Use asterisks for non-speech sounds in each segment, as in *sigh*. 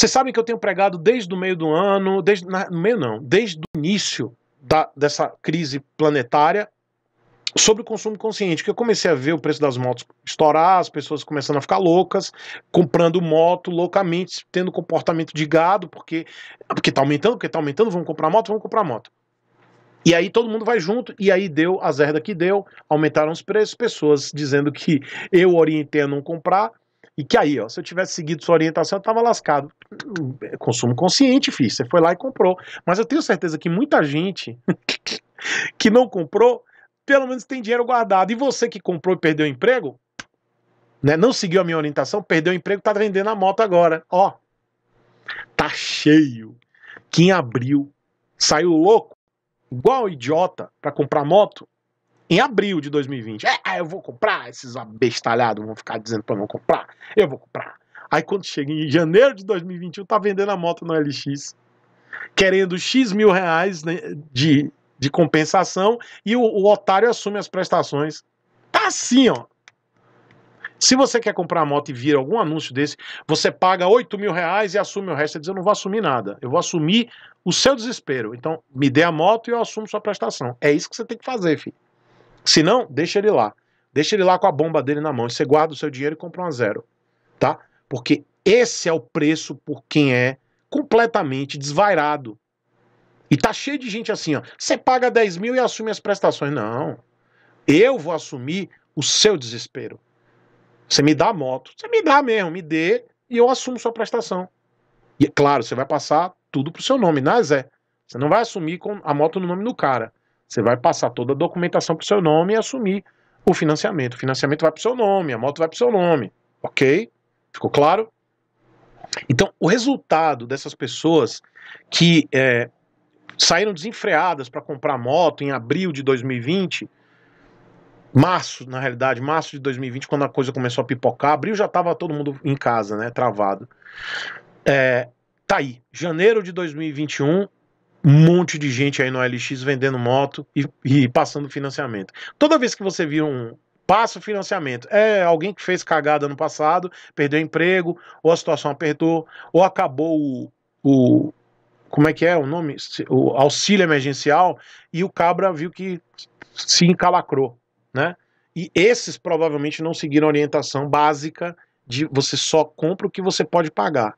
Vocês sabem que eu tenho pregado desde o meio do ano, desde no meio não, desde o início da, dessa crise planetária sobre o consumo consciente, que eu comecei a ver o preço das motos estourar, as pessoas começando a ficar loucas, comprando moto loucamente, tendo comportamento de gado, porque ah, porque tá aumentando, porque tá aumentando, vamos comprar moto, vamos comprar moto. E aí todo mundo vai junto, e aí deu a zerda que deu, aumentaram os preços, pessoas dizendo que eu orientei a não comprar, e que aí, ó, se eu tivesse seguido sua orientação, eu tava lascado. Consumo consciente, filho. Você foi lá e comprou. Mas eu tenho certeza que muita gente *laughs* que não comprou, pelo menos tem dinheiro guardado. E você que comprou e perdeu o emprego, né, não seguiu a minha orientação, perdeu o emprego, tá vendendo a moto agora. Ó, tá cheio. Que em abril saiu louco, igual idiota, para comprar moto, em abril de 2020. É, ah, eu vou comprar esses abestalhados, vão ficar dizendo para não comprar. Eu vou comprar. Aí quando chega em janeiro de 2021, tá vendendo a moto no LX, querendo X mil reais né, de, de compensação e o, o otário assume as prestações. Tá assim, ó. Se você quer comprar a moto e vir algum anúncio desse, você paga 8 mil reais e assume o resto. Você diz, eu não vou assumir nada. Eu vou assumir o seu desespero. Então, me dê a moto e eu assumo sua prestação. É isso que você tem que fazer, filho. Se não, deixa ele lá. Deixa ele lá com a bomba dele na mão. Você guarda o seu dinheiro e compra um a zero. Tá? Porque esse é o preço por quem é completamente desvairado. E tá cheio de gente assim, ó. Você paga 10 mil e assume as prestações. Não. Eu vou assumir o seu desespero. Você me dá a moto. Você me dá mesmo, me dê e eu assumo sua prestação. E claro, você vai passar tudo pro seu nome, né, Zé? Você não vai assumir com a moto no nome do cara. Você vai passar toda a documentação para o seu nome e assumir o financiamento. O financiamento vai para o seu nome, a moto vai para o seu nome. Ok? Ficou claro? Então, o resultado dessas pessoas que é, saíram desenfreadas para comprar moto em abril de 2020, março, na realidade, março de 2020, quando a coisa começou a pipocar, abril já estava todo mundo em casa, né, travado. É, tá aí, janeiro de 2021, um monte de gente aí no LX vendendo moto e, e passando financiamento. Toda vez que você viu um, passa o financiamento. É alguém que fez cagada no passado, perdeu emprego, ou a situação apertou, ou acabou o. o como é que é o nome? O auxílio emergencial, e o cabra viu que se encalacrou, né? E esses provavelmente não seguiram a orientação básica de você só compra o que você pode pagar.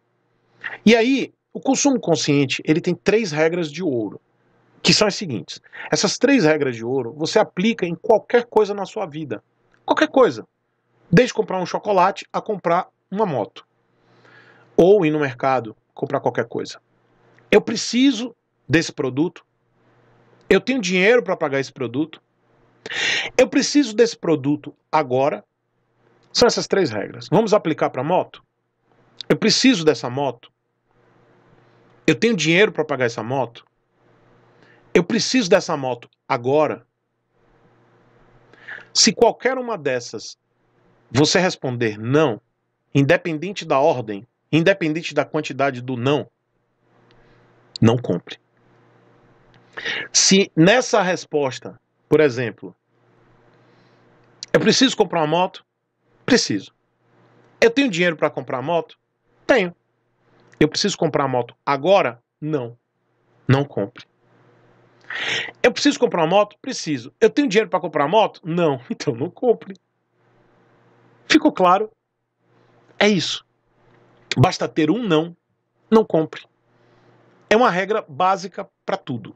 E aí, o consumo consciente ele tem três regras de ouro, que são as seguintes. Essas três regras de ouro você aplica em qualquer coisa na sua vida. Qualquer coisa. Desde comprar um chocolate a comprar uma moto. Ou ir no mercado comprar qualquer coisa. Eu preciso desse produto. Eu tenho dinheiro para pagar esse produto. Eu preciso desse produto agora. São essas três regras. Vamos aplicar para a moto? Eu preciso dessa moto eu tenho dinheiro para pagar essa moto? Eu preciso dessa moto agora? Se qualquer uma dessas você responder não, independente da ordem, independente da quantidade do não, não compre. Se nessa resposta, por exemplo, eu preciso comprar uma moto? Preciso. Eu tenho dinheiro para comprar a moto? Tenho. Eu preciso comprar a moto agora? Não. Não compre. Eu preciso comprar uma moto? Preciso. Eu tenho dinheiro para comprar a moto? Não. *laughs* Então não compre. Ficou claro? É isso. Basta ter um não, não compre. É uma regra básica para tudo.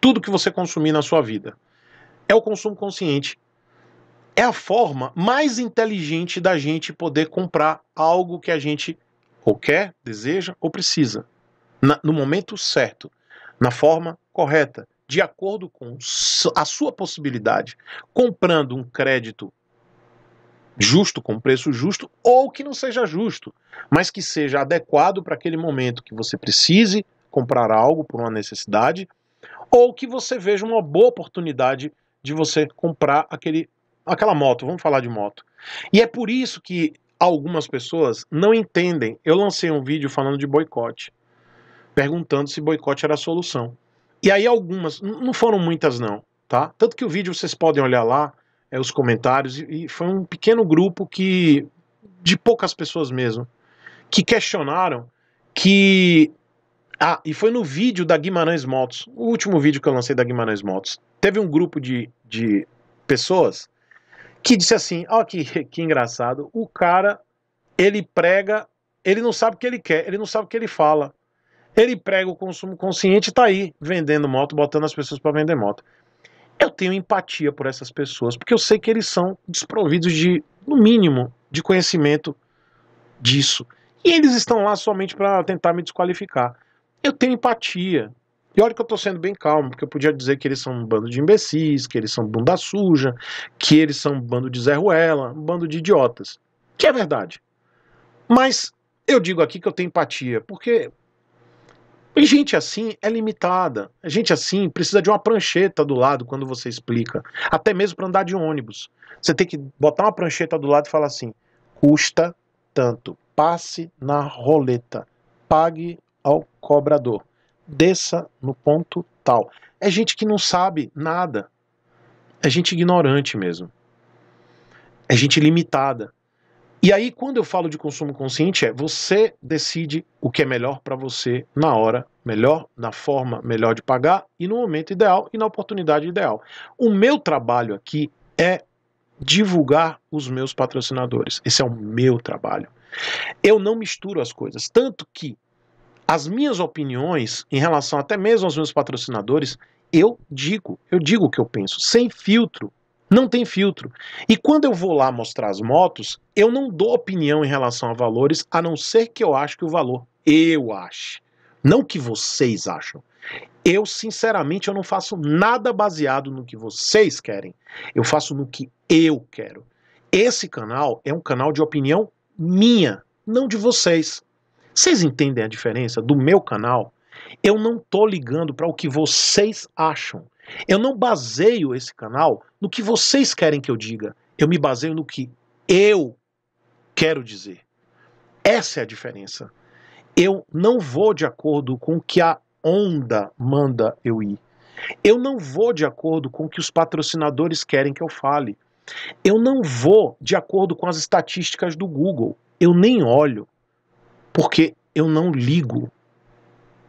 Tudo que você consumir na sua vida. É o consumo consciente. É a forma mais inteligente da gente poder comprar algo que a gente ou quer, deseja ou precisa, na, no momento certo, na forma correta, de acordo com a sua possibilidade, comprando um crédito justo, com preço justo, ou que não seja justo, mas que seja adequado para aquele momento que você precise comprar algo por uma necessidade, ou que você veja uma boa oportunidade de você comprar aquele, aquela moto. Vamos falar de moto. E é por isso que algumas pessoas não entendem. Eu lancei um vídeo falando de boicote, perguntando se boicote era a solução. E aí algumas, não foram muitas não, tá? Tanto que o vídeo vocês podem olhar lá, é, os comentários, e, e foi um pequeno grupo que, de poucas pessoas mesmo, que questionaram que... Ah, e foi no vídeo da Guimarães Motos, o último vídeo que eu lancei da Guimarães Motos. Teve um grupo de, de pessoas que disse assim: ó, oh, que, *laughs* que engraçado, o cara ele prega, ele não sabe o que ele quer, ele não sabe o que ele fala. Ele prega o consumo consciente e tá aí vendendo moto, botando as pessoas para vender moto. Eu tenho empatia por essas pessoas, porque eu sei que eles são desprovidos de, no mínimo, de conhecimento disso. E eles estão lá somente para tentar me desqualificar. Eu tenho empatia. E olha que eu estou sendo bem calmo, porque eu podia dizer que eles são um bando de imbecis, que eles são bunda suja, que eles são um bando de Zé Ruela, um bando de idiotas. Que é verdade. Mas eu digo aqui que eu tenho empatia, porque gente assim é limitada. Gente assim precisa de uma prancheta do lado quando você explica. Até mesmo para andar de ônibus. Você tem que botar uma prancheta do lado e falar assim: custa tanto, passe na roleta, pague ao cobrador desça no ponto tal. É gente que não sabe nada. É gente ignorante mesmo. É gente limitada. E aí, quando eu falo de consumo consciente, é você decide o que é melhor para você na hora melhor, na forma melhor de pagar e no momento ideal e na oportunidade ideal. O meu trabalho aqui é divulgar os meus patrocinadores. Esse é o meu trabalho. Eu não misturo as coisas. Tanto que as minhas opiniões em relação até mesmo aos meus patrocinadores, eu digo, eu digo o que eu penso, sem filtro. Não tem filtro. E quando eu vou lá mostrar as motos, eu não dou opinião em relação a valores, a não ser que eu acho que o valor eu acho, não que vocês acham. Eu, sinceramente, eu não faço nada baseado no que vocês querem. Eu faço no que eu quero. Esse canal é um canal de opinião minha, não de vocês. Vocês entendem a diferença do meu canal? Eu não tô ligando para o que vocês acham. Eu não baseio esse canal no que vocês querem que eu diga. Eu me baseio no que eu quero dizer. Essa é a diferença. Eu não vou de acordo com o que a onda manda eu ir. Eu não vou de acordo com o que os patrocinadores querem que eu fale. Eu não vou de acordo com as estatísticas do Google. Eu nem olho porque eu não ligo.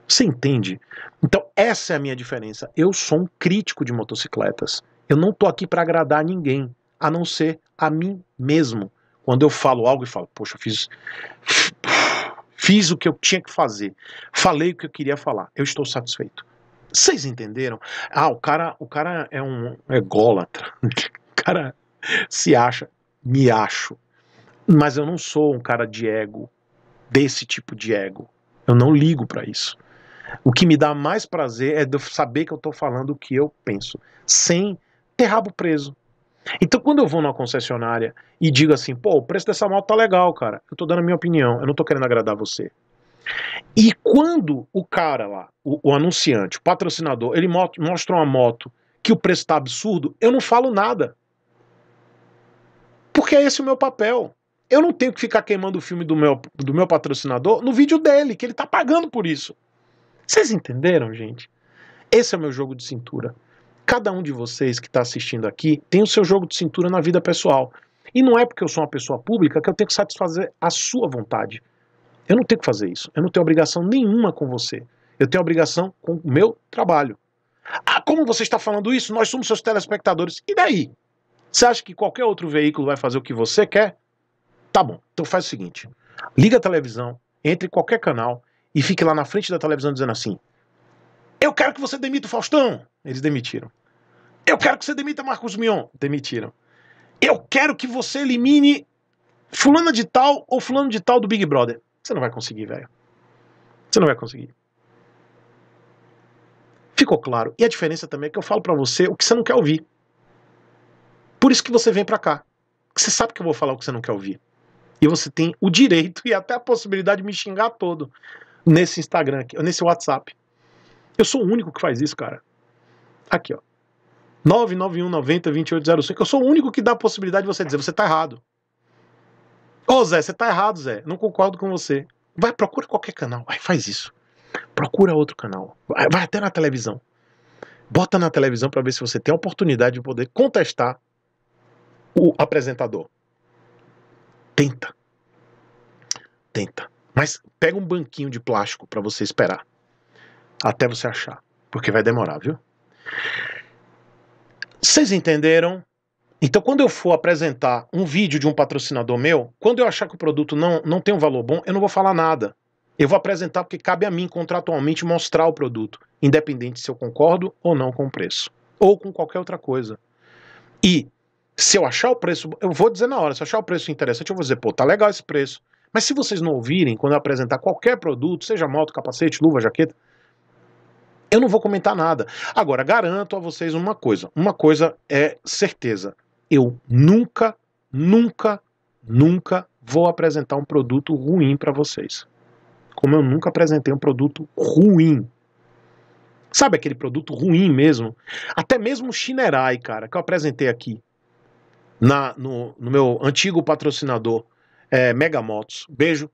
Você entende? Então, essa é a minha diferença. Eu sou um crítico de motocicletas. Eu não tô aqui para agradar ninguém, a não ser a mim mesmo. Quando eu falo algo e falo, poxa, fiz fiz o que eu tinha que fazer, falei o que eu queria falar, eu estou satisfeito. Vocês entenderam? Ah, o cara, o cara é um ególatra. *laughs* O cara se acha, me acho. Mas eu não sou um cara de ego desse tipo de ego. Eu não ligo para isso. O que me dá mais prazer é de saber que eu estou falando o que eu penso, sem ter rabo preso. Então, quando eu vou numa concessionária e digo assim, pô, o preço dessa moto tá legal, cara, eu tô dando a minha opinião, eu não tô querendo agradar você. E quando o cara lá, o, o anunciante, o patrocinador, ele mostra uma moto que o preço tá absurdo, eu não falo nada. Porque é esse o meu papel eu não tenho que ficar queimando o filme do meu, do meu patrocinador no vídeo dele, que ele tá pagando por isso. Vocês entenderam, gente? Esse é o meu jogo de cintura. Cada um de vocês que está assistindo aqui tem o seu jogo de cintura na vida pessoal. E não é porque eu sou uma pessoa pública que eu tenho que satisfazer a sua vontade. Eu não tenho que fazer isso. Eu não tenho obrigação nenhuma com você. Eu tenho obrigação com o meu trabalho. Ah, como você está falando isso? Nós somos seus telespectadores. E daí? Você acha que qualquer outro veículo vai fazer o que você quer? Tá bom, então faz o seguinte: liga a televisão, entre em qualquer canal e fique lá na frente da televisão dizendo assim: Eu quero que você demita o Faustão. Eles demitiram. Eu quero que você demita Marcos Mion. Demitiram. Eu quero que você elimine fulana de tal ou fulano de tal do Big Brother. Você não vai conseguir, velho. Você não vai conseguir. Ficou claro. E a diferença também é que eu falo para você o que você não quer ouvir. Por isso que você vem para cá. Você sabe que eu vou falar o que você não quer ouvir. E você tem o direito e até a possibilidade de me xingar todo nesse Instagram aqui, nesse WhatsApp. Eu sou o único que faz isso, cara. Aqui, ó. 991 2805. Eu sou o único que dá a possibilidade de você dizer, você tá errado. Ô Zé, você tá errado, Zé. Não concordo com você. Vai, procura qualquer canal. Vai, faz isso. Procura outro canal. Vai, vai até na televisão. Bota na televisão para ver se você tem a oportunidade de poder contestar o apresentador. Tenta. Tenta. Mas pega um banquinho de plástico para você esperar. Até você achar. Porque vai demorar, viu? Vocês entenderam? Então, quando eu for apresentar um vídeo de um patrocinador meu, quando eu achar que o produto não, não tem um valor bom, eu não vou falar nada. Eu vou apresentar porque cabe a mim contratualmente mostrar o produto, independente se eu concordo ou não com o preço, ou com qualquer outra coisa. E se eu achar o preço, eu vou dizer na hora, se eu achar o preço interessante, eu vou dizer, pô, tá legal esse preço. Mas se vocês não ouvirem quando eu apresentar qualquer produto, seja moto, capacete, luva, jaqueta, eu não vou comentar nada. Agora, garanto a vocês uma coisa. Uma coisa é certeza. Eu nunca, nunca, nunca vou apresentar um produto ruim para vocês. Como eu nunca apresentei um produto ruim. Sabe aquele produto ruim mesmo? Até mesmo o Shinerai, cara, que eu apresentei aqui na, no, no meu antigo patrocinador, é, Mega Motos. Beijo,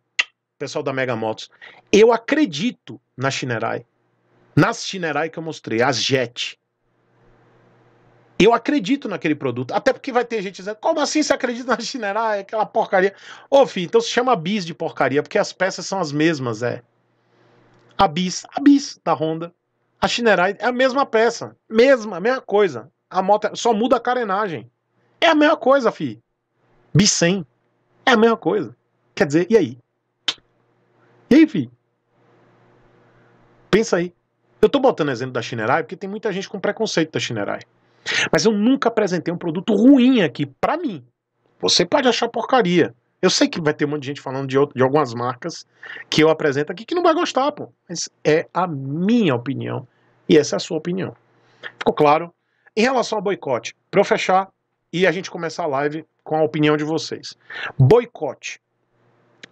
pessoal da Mega Motos. Eu acredito na Shinerai. Nas Shinerai que eu mostrei, as Jet. Eu acredito naquele produto. Até porque vai ter gente dizendo, como assim você acredita na Shinerai? Aquela porcaria. Ô, filho, então se chama bis de porcaria, porque as peças são as mesmas, é. A bis, a bis da Honda. A Shinerai é a mesma peça. Mesma, mesma coisa. A moto é, só muda a carenagem. É a mesma coisa, fi. Bicem. É a mesma coisa. Quer dizer, e aí? E aí, fi? Pensa aí. Eu tô botando exemplo da Shinerai porque tem muita gente com preconceito da Shinerai. Mas eu nunca apresentei um produto ruim aqui para mim. Você pode achar porcaria. Eu sei que vai ter um monte de gente falando de, de algumas marcas que eu apresento aqui que não vai gostar, pô. Mas é a minha opinião e essa é a sua opinião. Ficou claro? Em relação ao boicote, para eu fechar, e a gente começa a live com a opinião de vocês. Boicote.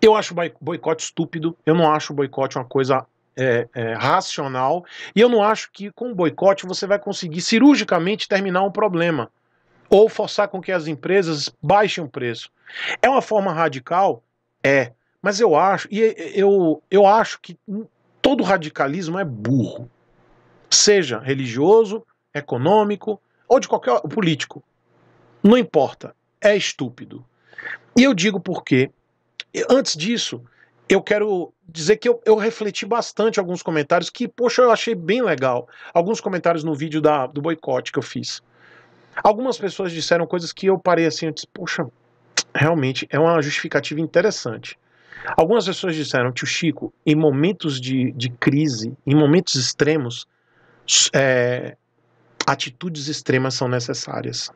Eu acho boicote estúpido, eu não acho boicote uma coisa é, é, racional, e eu não acho que com boicote você vai conseguir cirurgicamente terminar um problema ou forçar com que as empresas baixem o preço. É uma forma radical? É. Mas eu acho, e eu, eu acho que todo radicalismo é burro. Seja religioso, econômico ou de qualquer político. Não importa, é estúpido. E eu digo por quê. Antes disso, eu quero dizer que eu, eu, refleti bastante alguns comentários que, poxa, eu achei bem legal. Alguns comentários no vídeo da, do boicote que eu fiz. Algumas pessoas disseram coisas que eu parei assim, eu disse, poxa, realmente é uma justificativa interessante. Algumas pessoas disseram, tio Chico, em momentos de, de crise, em momentos extremos, é, atitudes extremas são necessárias.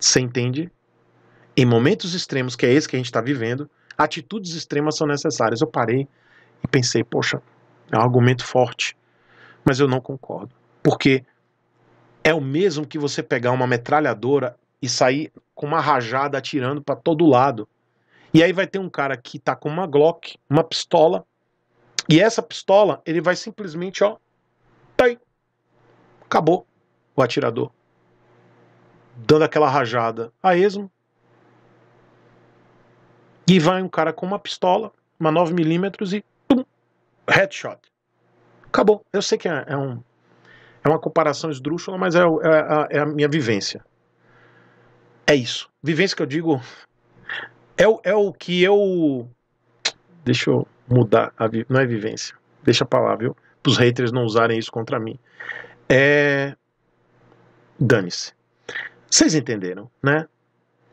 Você entende? Em momentos extremos, que é esse que a gente está vivendo, atitudes extremas são necessárias. Eu parei e pensei, poxa, é um argumento forte, mas eu não concordo. Porque é o mesmo que você pegar uma metralhadora e sair com uma rajada atirando para todo lado. E aí vai ter um cara que tá com uma Glock, uma pistola, e essa pistola ele vai simplesmente, ó, tá aí. Acabou o atirador dando aquela rajada a esmo. E vai um cara com uma pistola, uma 9mm e headshot. Acabou. Eu sei que é, é um, é uma comparação esdrúxula, mas é, é, é, a minha vivência. É isso. Vivência que eu digo é, o, é o que eu. Deixa eu mudar. A, vi... não é vivência. Deixa pra lá, viu? Para os haters não usarem isso contra mim. É. Dane-se. Vocês entenderam, né?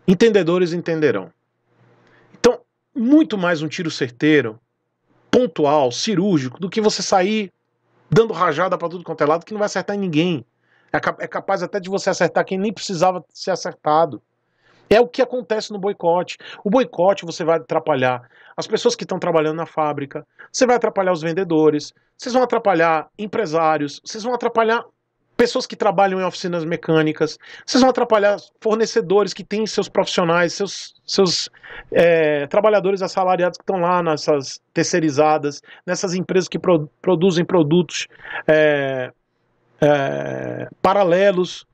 Entendedores entenderão. Então, muito mais um tiro certeiro, pontual, cirúrgico, do que você sair dando rajada para tudo quanto é lado que não vai acertar ninguém. É, é capaz até de você acertar quem nem precisava ser acertado. É o que acontece no boicote. O boicote você vai atrapalhar as pessoas que estão trabalhando na fábrica, você vai atrapalhar os vendedores, vocês vão atrapalhar empresários, vocês vão atrapalhar pessoas que trabalham em oficinas mecânicas, vocês vão atrapalhar fornecedores que têm seus profissionais, seus, seus é, trabalhadores assalariados que estão lá nessas terceirizadas, nessas empresas que pro, produzem produtos é, é, paralelos.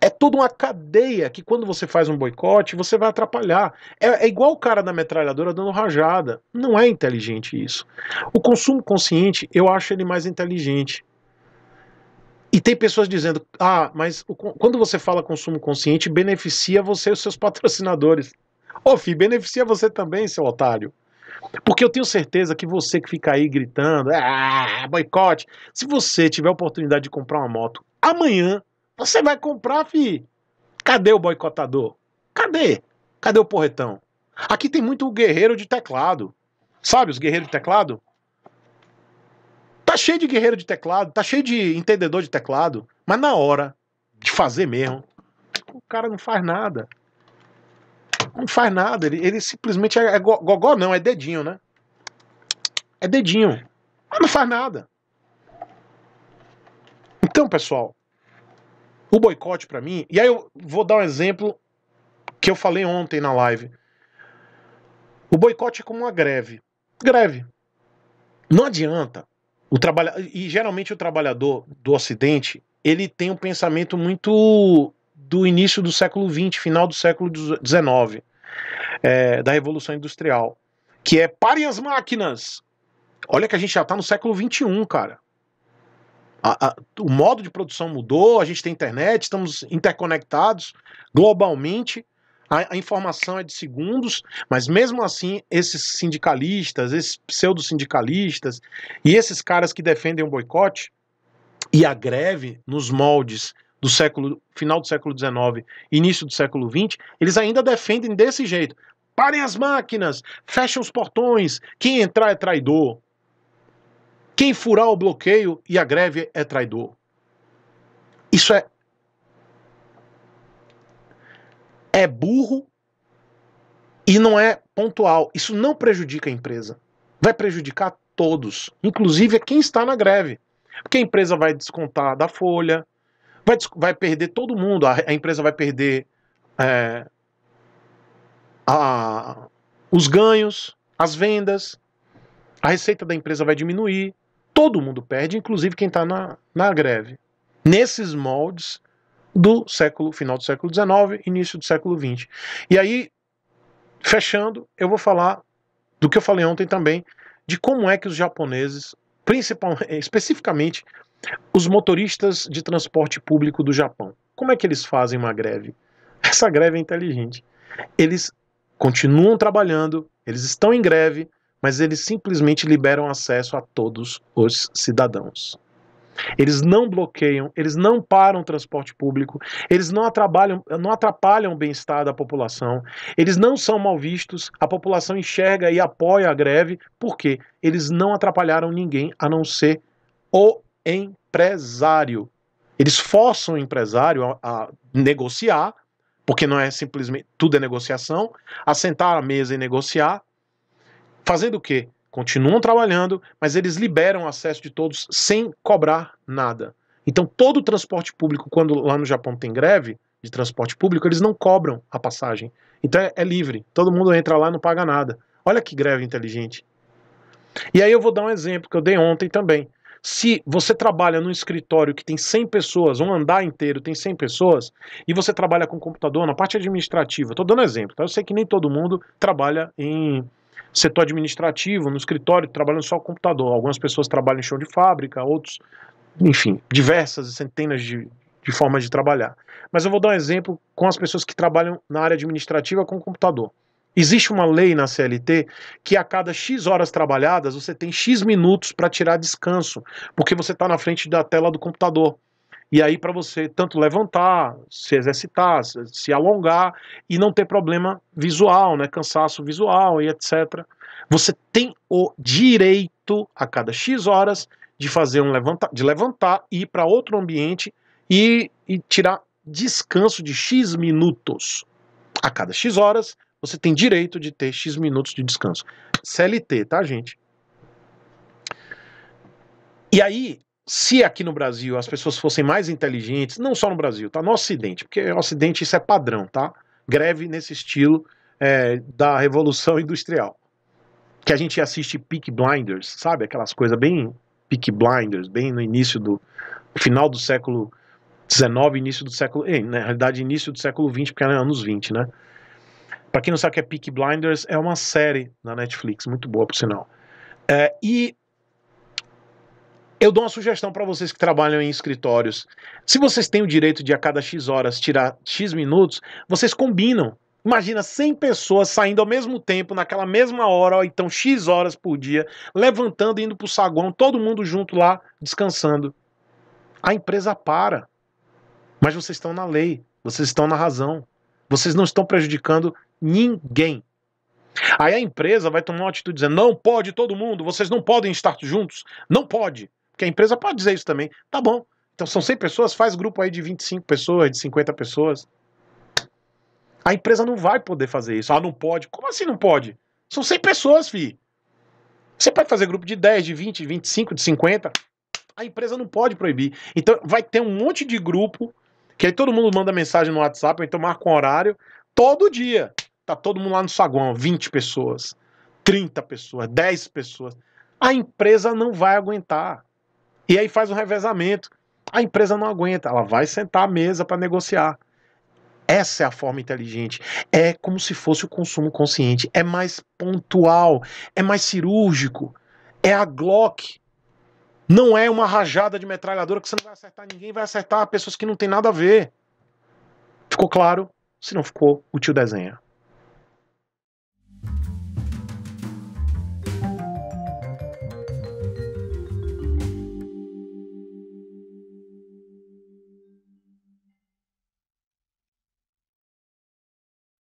É toda uma cadeia que, quando você faz um boicote, você vai atrapalhar. É, é igual o cara da metralhadora dando rajada. Não é inteligente isso. O consumo consciente, eu acho ele mais inteligente e tem pessoas dizendo: ah, mas o, quando você fala consumo consciente, beneficia você e os seus patrocinadores. Ô, oh, filho, beneficia você também, seu otário. Porque eu tenho certeza que você que fica aí gritando, ah, boicote. Se você tiver a oportunidade de comprar uma moto amanhã, você vai comprar, fi. Cadê o boicotador? Cadê? Cadê o porretão? Aqui tem muito guerreiro de teclado. Sabe os guerreiros de teclado? Tá cheio de guerreiro de teclado, tá cheio de entendedor de teclado, mas na hora de fazer mesmo, o cara não faz nada. Não faz nada, ele, ele simplesmente é, é gogó, não, é dedinho, né? É dedinho. Mas não faz nada. Então, pessoal, o boicote para mim, e aí eu vou dar um exemplo que eu falei ontem na live. O boicote é como uma greve. Greve. Não adianta o trabalha... E geralmente o trabalhador do Ocidente ele tem um pensamento muito do início do século XX, final do século XIX, é, da Revolução Industrial, que é parem as máquinas. Olha que a gente já está no século XXI, cara. A, a, o modo de produção mudou, a gente tem internet, estamos interconectados globalmente. A, a, informação é de segundos, mas mesmo assim, esses sindicalistas, esses pseudo-sindicalistas e esses caras que defendem o boicote e a greve nos moldes do século final do século XIX, início do século XX, eles ainda defendem desse jeito. Parem as máquinas, fechem os portões, quem entrar é traidor. Quem furar o bloqueio e a greve é traidor. Isso é é burro e não é pontual. Isso não prejudica a empresa. Vai prejudicar todos, inclusive quem está na greve. Porque a empresa vai descontar da folha, vai, vai perder todo mundo. A, a empresa vai perder é, a, os ganhos, as vendas, a receita da empresa vai diminuir. Todo mundo perde, inclusive quem está na, na greve. Nesses moldes, do século final do século XIX, início do século XX. E aí, fechando, eu vou falar do que eu falei ontem também, de como é que os japoneses, principalmente, *laughs* especificamente os motoristas de transporte público do Japão, como é que eles fazem uma greve? *laughs* Essa greve é inteligente. Eles continuam trabalhando, eles estão em greve, mas eles simplesmente liberam acesso a todos os cidadãos. Eles não bloqueiam, eles não param o transporte público, eles não atrapalham, não atrapalham o bem-estar da população, eles não são mal vistos, a população enxerga e apoia a greve, porque eles não atrapalharam ninguém a não ser o empresário. Eles forçam o empresário a, a negociar, porque não é simplesmente tudo é negociação, a sentar à mesa e negociar, fazendo o quê? continuam trabalhando, mas eles liberam acesso de todos sem cobrar nada. Então, todo o transporte público, quando lá no Japão tem greve de transporte público, eles não cobram a passagem. Então, é, é livre. Todo mundo entra lá e não paga nada. Olha que greve inteligente. E aí eu vou dar um exemplo que eu dei ontem também. Se você trabalha num escritório que tem 100 pessoas, um andar inteiro tem 100 pessoas, e você trabalha com computador na parte administrativa, estou dando exemplo, tá? eu sei que nem todo mundo trabalha em setor administrativo, no escritório, trabalhando só com computador. Algumas pessoas trabalham em chão de fábrica, outros, enfim, diversas centenas de, de formas de trabalhar. Mas eu vou dar um exemplo com as pessoas que trabalham na área administrativa com computador. Existe uma lei na CLT que a cada X horas trabalhadas você tem X minutos para tirar descanso, porque você está na frente da tela do computador. E aí, para você tanto levantar, se exercitar, se alongar e não ter problema visual, né? Cansaço visual e etc. Você tem o direito a cada X horas de fazer um levantar, de levantar e ir para outro ambiente e, e tirar descanso de X minutos. A cada X horas, você tem direito de ter X minutos de descanso. CLT, tá, gente? E aí, se aqui no Brasil as pessoas fossem mais inteligentes, não só no Brasil, tá? No Ocidente, porque no Ocidente isso é padrão, tá? Greve nesse estilo é, da Revolução Industrial. Que a gente assiste Peak Blinders, sabe? Aquelas coisas bem Peak Blinders, bem no início do. final do século XIX, início do século. Eh, na realidade, início do século XX, porque era anos 20, né? Pra quem não sabe o que é Peak Blinders, é uma série na Netflix, muito boa, por sinal. É, e eu dou uma sugestão para vocês que trabalham em escritórios. Se vocês têm o direito de a cada X horas tirar X minutos, vocês combinam. Imagina 100 pessoas saindo ao mesmo tempo, naquela mesma hora, ou então X horas por dia, levantando e indo para o saguão, todo mundo junto lá, descansando. A empresa para. Mas vocês estão na lei, vocês estão na razão. Vocês não estão prejudicando ninguém. Aí a empresa vai tomar uma atitude dizendo: não pode todo mundo, vocês não podem estar juntos, não pode. Porque a empresa pode dizer isso também. Tá bom. Então são 100 pessoas, faz grupo aí de 25 pessoas, de 50 pessoas. A empresa não vai poder fazer isso. Ah, não pode. Como assim não pode? São 100 pessoas, fi. Você pode fazer grupo de 10, de 20, de 25, de 50. A empresa não pode proibir. Então vai ter um monte de grupo que aí todo mundo manda mensagem no WhatsApp, ou então marca um horário todo dia. Tá todo mundo lá no saguão, 20 pessoas, 30 pessoas, 10 pessoas. A empresa não vai aguentar. E aí faz um revezamento. A empresa não aguenta, ela vai sentar à mesa para negociar. Essa é a forma inteligente. É como se fosse o consumo consciente. É mais pontual, é mais cirúrgico. É a Glock. Não é uma rajada de metralhadora que você não vai acertar ninguém, vai acertar pessoas que não tem nada a ver. Ficou claro? Se não ficou, o tio desenha.